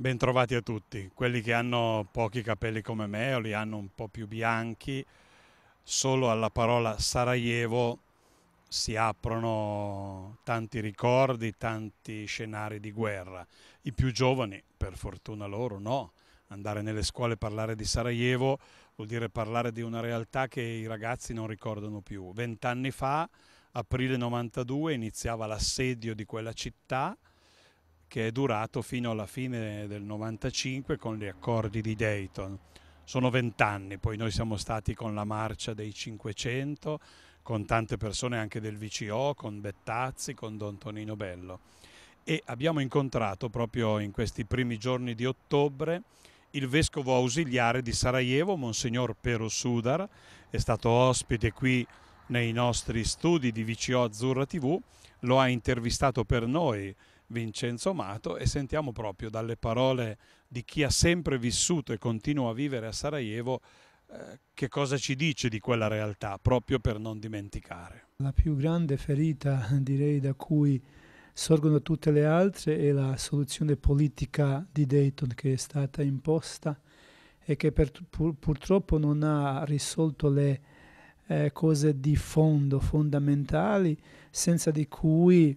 Bentrovati a tutti. Quelli che hanno pochi capelli come me o li hanno un po' più bianchi, solo alla parola Sarajevo si aprono tanti ricordi, tanti scenari di guerra. I più giovani, per fortuna loro, no. Andare nelle scuole e parlare di Sarajevo vuol dire parlare di una realtà che i ragazzi non ricordano più. Vent'anni fa, aprile 92, iniziava l'assedio di quella città che è durato fino alla fine del 95 con gli accordi di Dayton. Sono vent'anni, poi noi siamo stati con la marcia dei 500, con tante persone anche del VCO, con Bettazzi, con Don Tonino Bello. E abbiamo incontrato proprio in questi primi giorni di ottobre il vescovo ausiliare di Sarajevo, Monsignor Pero Sudar, è stato ospite qui nei nostri studi di VCO Azzurra TV, lo ha intervistato per noi Vincenzo Mato e sentiamo proprio dalle parole di chi ha sempre vissuto e continua a vivere a Sarajevo eh, che cosa ci dice di quella realtà, proprio per non dimenticare. La più grande ferita, direi, da cui sorgono tutte le altre è la soluzione politica di Dayton che è stata imposta e che per, pur, purtroppo non ha risolto le eh, cose di fondo fondamentali senza di cui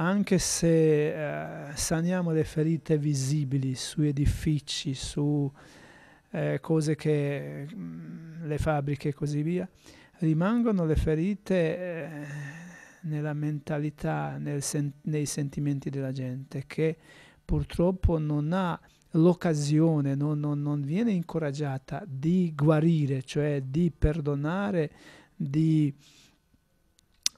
anche se eh, saniamo le ferite visibili su edifici, su eh, cose che mh, mm, le fabbriche e così via, rimangono le ferite eh, nella mentalità, nel sen- nei sentimenti della gente che purtroppo non ha l'occasione, non, non, non viene incoraggiata di guarire, cioè di perdonare, di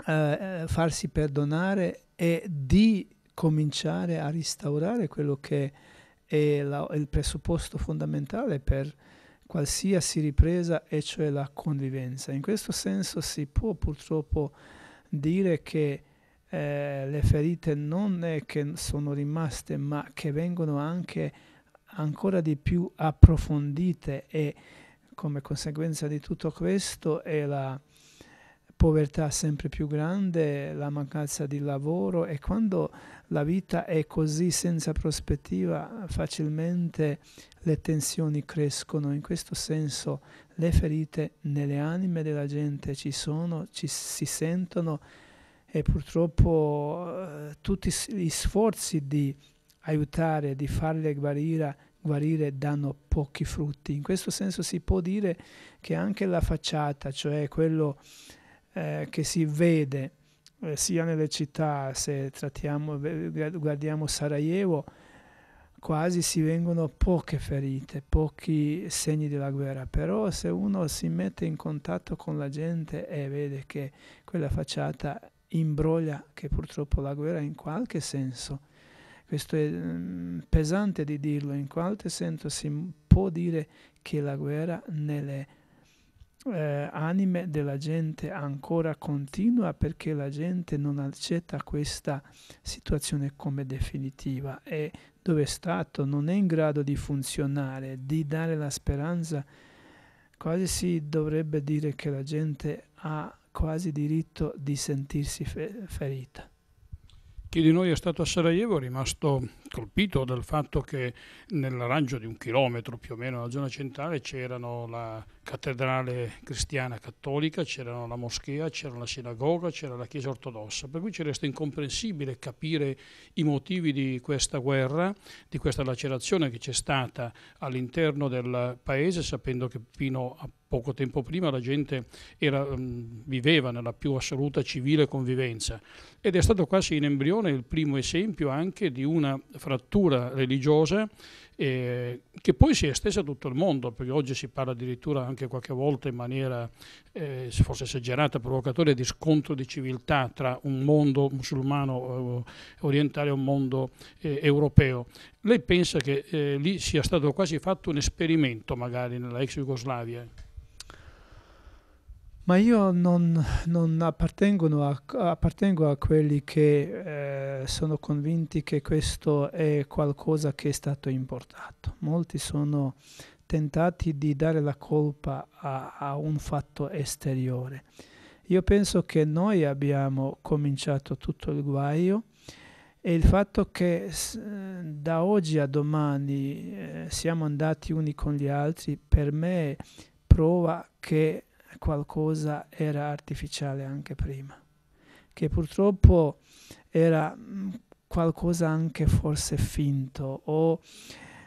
eh, eh, farsi perdonare è di cominciare a restaurare quello che è la, il presupposto fondamentale per qualsiasi ripresa, e cioè la convivenza. In questo senso si può purtroppo dire che eh, le ferite non è che sono rimaste, ma che vengono anche ancora di più approfondite e come conseguenza di tutto questo è la povertà sempre più grande, la mancanza di lavoro e quando la vita è così senza prospettiva facilmente le tensioni crescono, in questo senso le ferite nelle anime della gente ci sono, ci, si sentono e purtroppo eh, tutti gli sforzi di aiutare, di farle guarire, guarire danno pochi frutti. In questo senso si può dire che anche la facciata, cioè quello eh, che si vede eh, sia nelle città, se trattiamo, guardiamo Sarajevo, quasi si vengono poche ferite, pochi segni della guerra, però se uno si mette in contatto con la gente e vede che quella facciata imbroglia, che purtroppo la guerra in qualche senso, questo è mh, mm, pesante di dirlo, in qualche senso si può dire che la guerra nelle eh, anime della gente ancora continua perché la gente non accetta questa situazione come definitiva e dove è stato non è in grado di funzionare, di dare la speranza, quasi si dovrebbe dire che la gente ha quasi diritto di sentirsi fe- ferita. Chi di noi è stato a Sarajevo è rimasto colpito dal fatto che nel raggio di un chilometro più o meno nella zona centrale c'erano la cattedrale cristiana cattolica, c'era la moschea, c'era la sinagoga, c'era la chiesa ortodossa, per cui ci resta incomprensibile capire i motivi di questa guerra, di questa lacerazione che c'è stata all'interno del paese, sapendo che fino a poco tempo prima la gente era, mm, viveva nella più assoluta civile convivenza ed è stato quasi in embrione il primo esempio anche di una frattura religiosa eh, che poi si è estesa a tutto il mondo, perché oggi si parla addirittura anche qualche volta in maniera eh, forse esagerata, provocatoria, di scontro di civiltà tra un mondo musulmano eh, orientale e un mondo eh, europeo. Lei pensa che eh, lì sia stato quasi fatto un esperimento magari nella ex Jugoslavia? ma io non, non a, appartengo a quelli che eh, sono convinti che questo è qualcosa che è stato importato. Molti sono tentati di dare la colpa a, a un fatto esteriore. Io penso che noi abbiamo cominciato tutto il guaio e il fatto che eh, da oggi a domani eh, siamo andati uni con gli altri per me prova che qualcosa era artificiale anche prima, che purtroppo era mm, qualcosa anche forse finto o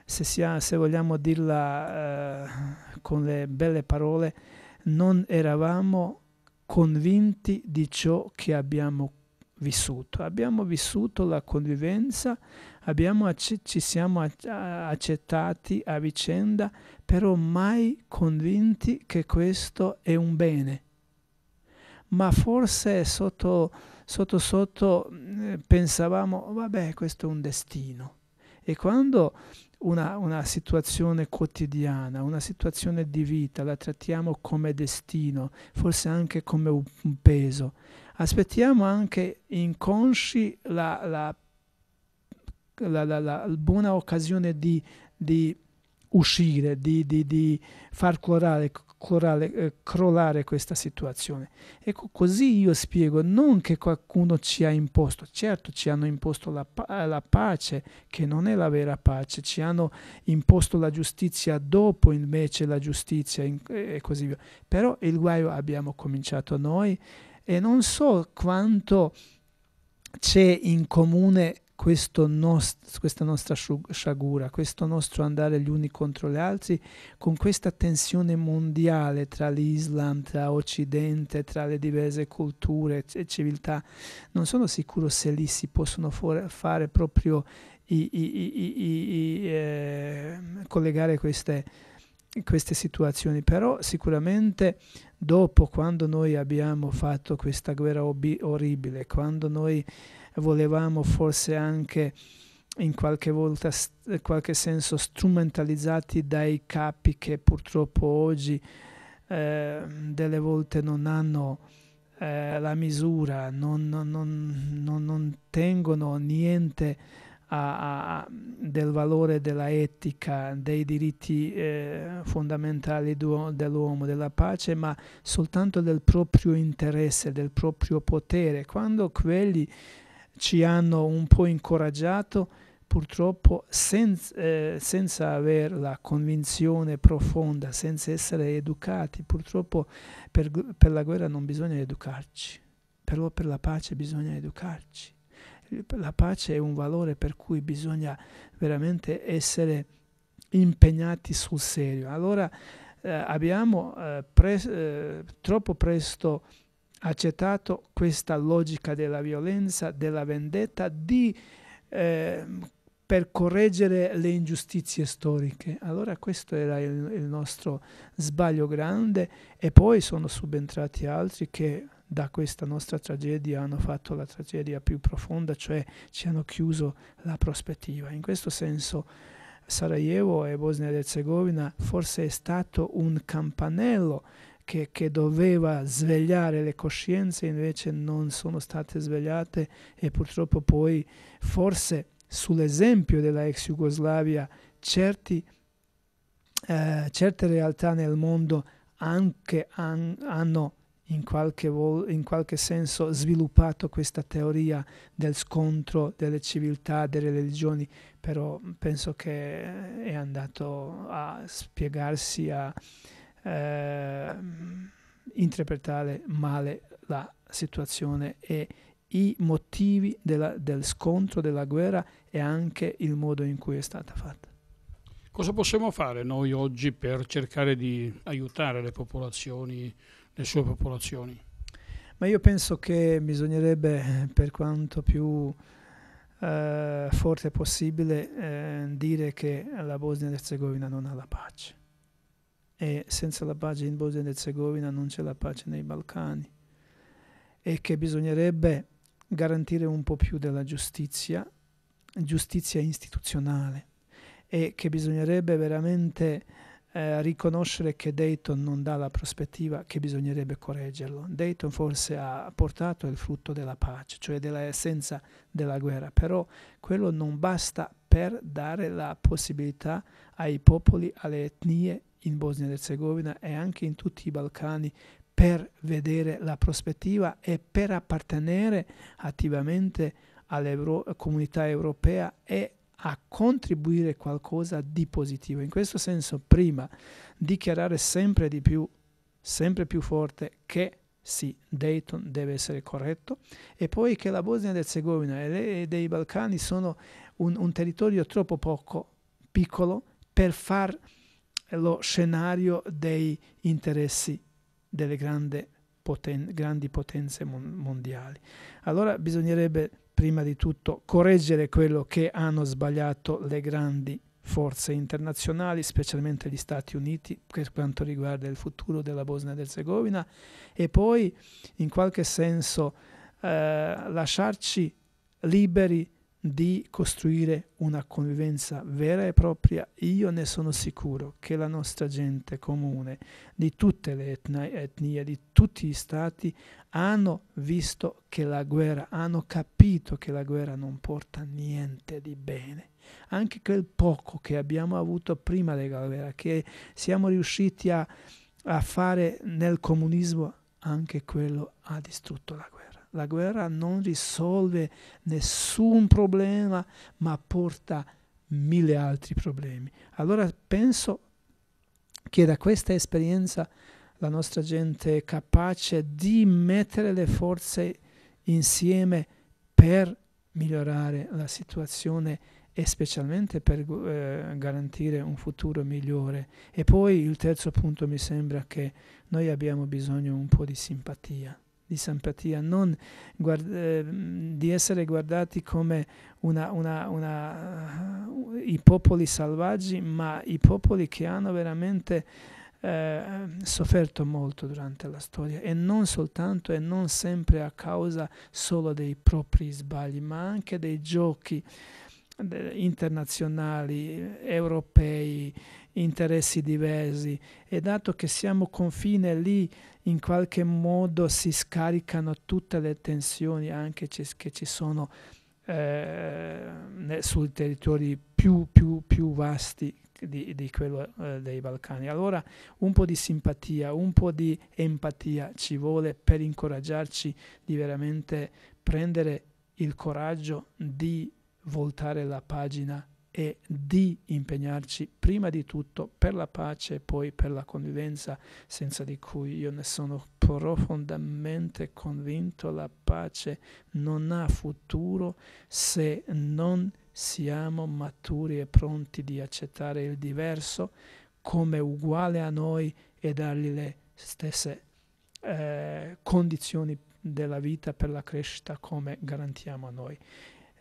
se, sia, se vogliamo dirla eh, con le belle parole, non eravamo convinti di ciò che abbiamo vissuto, abbiamo vissuto la convivenza, acc- ci siamo accettati a vicenda, però mai convinti che questo è un bene. Ma forse sotto sotto, sotto eh, pensavamo, vabbè, questo è un destino. E quando una, una, situazione quotidiana, una situazione di vita, la trattiamo come destino, forse anche come un peso aspettiamo anche inconsci la, la, la, la buona occasione di, di uscire, di, di, di far clorare, clorare, eh, crollare questa situazione. Ecco, così io spiego, non che qualcuno ci ha imposto, certo ci hanno imposto la, eh, la, pace, che non è la vera pace, ci hanno imposto la giustizia dopo invece la giustizia in, e così via. Però il guaio abbiamo cominciato noi e non so quanto c'è in comune nost- questa nostra sciagura, questo nostro andare gli uni contro gli altri, con questa tensione mondiale tra l'Islam, tra Occidente, tra le diverse culture e civiltà. Non sono sicuro se lì si possono for- fare proprio i, i, i, eh, collegare queste queste situazioni, però sicuramente dopo, quando noi abbiamo fatto questa guerra ob- orribile, quando noi volevamo forse anche in qualche volta, in qualche senso, strumentalizzati dai capi che purtroppo oggi eh, delle volte non hanno eh, la misura, non, non, non, non tengono niente a, a, del valore della etica, dei diritti eh, fondamentali dell'uomo, della pace, ma soltanto del proprio interesse, del proprio potere. Quando quelli ci hanno un po' incoraggiato, purtroppo senza, eh, senza avere la convinzione profonda, senza essere educati, purtroppo per, per la guerra non bisogna educarci, però per la pace bisogna educarci. La pace è un valore per cui bisogna veramente essere impegnati sul serio. Allora eh, abbiamo eh, pres- eh, troppo presto accettato questa logica della violenza, della vendetta, di, ehm, per correggere le ingiustizie storiche. Allora questo era il, il nostro sbaglio grande e poi sono subentrati altri che da questa nostra tragedia hanno fatto la tragedia più profonda, cioè ci hanno chiuso la prospettiva. In questo senso Sarajevo e Bosnia ed Herzegovina forse è stato un campanello che, che, doveva svegliare le coscienze, invece non sono state svegliate e purtroppo poi forse sull'esempio della ex Jugoslavia certi, eh, certe realtà nel mondo anche an, hanno in qualche, vol- in qualche senso sviluppato questa teoria del scontro delle civiltà, delle religioni, però penso che è andato a spiegarsi, a eh, interpretare male la situazione e i motivi della, del scontro, della guerra e anche il modo in cui è stata fatta. Cosa possiamo fare noi oggi per cercare di aiutare le popolazioni le sue popolazioni. Ma io penso che bisognerebbe, per quanto più eh, forte possibile, eh, dire che la Bosnia ed Erzegovina non ha la pace. E senza la pace in Bosnia ed Erzegovina non c'è la pace nei Balcani. E che bisognerebbe garantire un po' più della giustizia, giustizia istituzionale. E che bisognerebbe veramente eh, riconoscere che Dayton non dà la prospettiva che bisognerebbe correggerlo. Dayton forse ha portato il frutto della pace, cioè dell'essenza della guerra, però quello non basta per dare la possibilità ai popoli, alle etnie in Bosnia ed Erzegovina e anche in tutti i Balcani per vedere la prospettiva e per appartenere attivamente alla comunità europea e a contribuire qualcosa di positivo. In questo senso, prima, dichiarare sempre di più, sempre più forte che sì, Dayton deve essere corretto e poi che la Bosnia ed Erzegovina e dei Balcani sono un, un territorio troppo poco piccolo per far lo scenario dei interessi delle grandi, poten- grandi potenze mon- mondiali. Allora bisognerebbe prima di tutto correggere quello che hanno sbagliato le grandi forze internazionali, specialmente gli Stati Uniti per quanto riguarda il futuro della Bosnia ed Erzegovina e poi in qualche senso eh, lasciarci liberi di costruire una convivenza vera e propria, io ne sono sicuro che la nostra gente comune di tutte le etnie, di tutti gli stati, hanno visto che la guerra, hanno capito che la guerra non porta niente di bene. Anche quel poco che abbiamo avuto prima della guerra, che siamo riusciti a, a fare nel comunismo, anche quello ha distrutto la guerra. La guerra non risolve nessun problema, ma porta mille altri problemi. Allora penso che da questa esperienza la nostra gente è capace di mettere le forze insieme per migliorare la situazione e specialmente per eh, garantire un futuro migliore. E poi il terzo punto mi sembra che noi abbiamo bisogno un po' di simpatia di simpatia, non eh, di essere guardati come una, una, una, uh, i popoli salvaggi, ma i popoli che hanno veramente eh, sofferto molto durante la storia e non soltanto e non sempre a causa solo dei propri sbagli, ma anche dei giochi internazionali, europei, interessi diversi e dato che siamo confine lì in qualche modo si scaricano tutte le tensioni anche ci, che ci sono eh, sui territori più, più, più vasti di, di quello eh, dei Balcani. Allora un po' di simpatia, un po' di empatia ci vuole per incoraggiarci di veramente prendere il coraggio di voltare la pagina e di impegnarci prima di tutto per la pace e poi per la convivenza, senza di cui io ne sono profondamente convinto, la pace non ha futuro se non siamo maturi e pronti di accettare il diverso come uguale a noi e dargli le stesse eh, condizioni della vita per la crescita come garantiamo a noi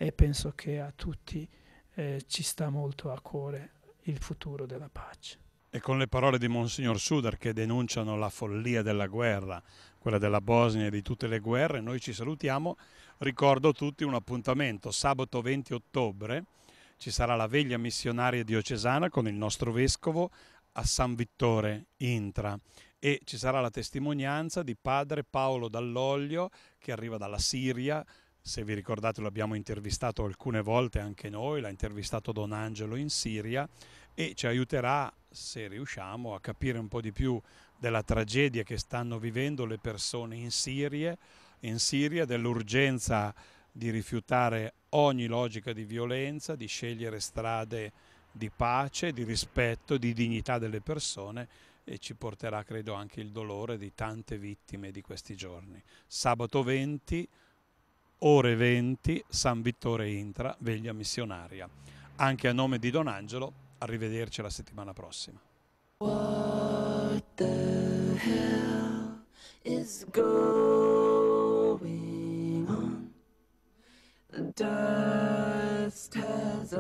e penso che a tutti eh, ci sta molto a cuore il futuro della pace. E con le parole di Monsignor Sudar che denunciano la follia della guerra, quella della Bosnia e di tutte le guerre, noi ci salutiamo. Ricordo a tutti un appuntamento sabato 20 ottobre ci sarà la veglia missionaria diocesana con il nostro vescovo a San Vittore Intra e ci sarà la testimonianza di padre Paolo Dall'Oglio che arriva dalla Siria se vi ricordate l'abbiamo intervistato alcune volte anche noi, l'ha intervistato Don Angelo in Siria e ci aiuterà, se riusciamo, a capire un po' di più della tragedia che stanno vivendo le persone in Siria, in Siria dell'urgenza di rifiutare ogni logica di violenza, di scegliere strade di pace, di rispetto, di dignità delle persone e ci porterà credo anche il dolore di tante vittime di questi giorni. Sabato 20 ore 20, San Vittore Intra, veglia missionaria. Anche a nome di Don Angelo, arrivederci la settimana prossima. What the hell is going on? The dust has